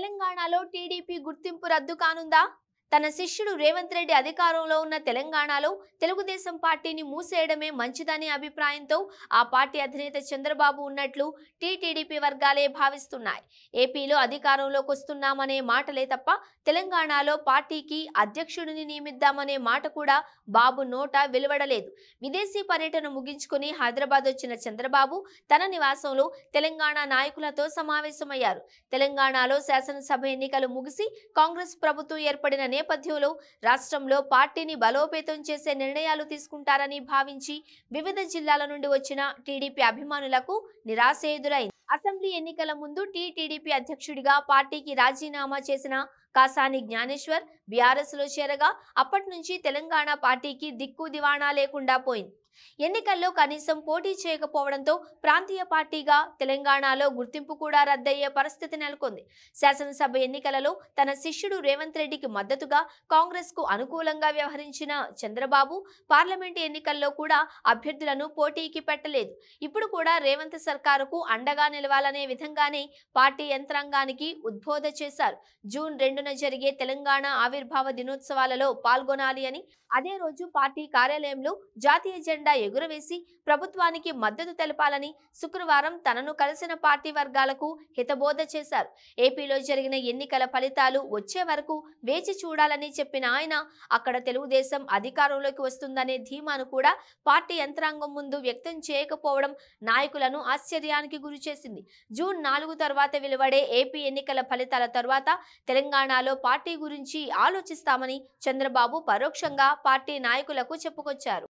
తెలంగాణలో టీడీపీ గుర్తింపు రద్దు కానుందా తన శిష్యుడు రేవంత్ రెడ్డి అధికారంలో ఉన్న తెలంగాణలో తెలుగుదేశం పార్టీని మూసేయడమే మంచిదనే అభిప్రాయంతో ఆ పార్టీ అధినేత చంద్రబాబు ఉన్నట్లు టీటీడీపీ వర్గాలే భావిస్తున్నాయి ఏపీలో అధికారంలోకి వస్తున్నామనే మాటలే తప్ప తెలంగాణలో పార్టీకి అధ్యక్షుడిని నియమిద్దామనే మాట కూడా బాబు నోట వెలువడలేదు విదేశీ పర్యటన ముగించుకుని హైదరాబాద్ వచ్చిన చంద్రబాబు తన నివాసంలో తెలంగాణ నాయకులతో సమావేశమయ్యారు తెలంగాణలో శాసనసభ ఎన్నికలు ముగిసి కాంగ్రెస్ ప్రభుత్వం ఏర్పడిన నేపథ్యంలో రాష్ట్రంలో పార్టీని బలోపేతం చేసే నిర్ణయాలు తీసుకుంటారని భావించి వివిధ జిల్లాల నుండి వచ్చిన టీడీపీ అభిమానులకు నిరాశ ఎదురైంది అసెంబ్లీ ఎన్నికల ముందు టీటీడీపీ అధ్యక్షుడిగా పార్టీకి రాజీనామా చేసిన కాసాని జ్ఞానేశ్వర్ బీఆర్ఎస్ లో చేరగా అప్పటి నుంచి తెలంగాణ పార్టీకి దిక్కు దివాణా లేకుండా పోయింది ఎన్నికల్లో కనీసం పోటీ చేయకపోవడంతో ప్రాంతీయ పార్టీగా తెలంగాణలో గుర్తింపు కూడా రద్దయ్యే పరిస్థితి నెలకొంది శాసనసభ ఎన్నికలలో తన శిష్యుడు రేవంత్ రెడ్డికి మద్దతుగా కాంగ్రెస్ కు అనుకూలంగా వ్యవహరించిన చంద్రబాబు పార్లమెంటు ఎన్నికల్లో కూడా అభ్యర్థులను పోటీకి పెట్టలేదు ఇప్పుడు కూడా రేవంత్ సర్కారుకు అండగా నిలవాలనే విధంగానే పార్టీ యంత్రాంగానికి ఉద్బోధ చేశారు జూన్ రెండున జరిగే తెలంగాణ ఆవిర్భావ దినోత్సవాలలో పాల్గొనాలి అని అదే రోజు పార్టీ కార్యాలయంలో జాతీయ జెండా జెండా ఎగురవేసి ప్రభుత్వానికి మద్దతు తెలపాలని శుక్రవారం తనను కలిసిన పార్టీ వర్గాలకు హితబోధ చేశారు ఏపీలో జరిగిన ఎన్నికల ఫలితాలు వచ్చే వరకు వేచి చూడాలని చెప్పిన ఆయన అక్కడ తెలుగుదేశం అధికారంలోకి వస్తుందనే ధీమాను కూడా పార్టీ యంత్రాంగం ముందు వ్యక్తం చేయకపోవడం నాయకులను ఆశ్చర్యానికి గురిచేసింది జూన్ నాలుగు తర్వాత వెలువడే ఏపీ ఎన్నికల ఫలితాల తర్వాత తెలంగాణలో పార్టీ గురించి ఆలోచిస్తామని చంద్రబాబు పరోక్షంగా పార్టీ నాయకులకు చెప్పుకొచ్చారు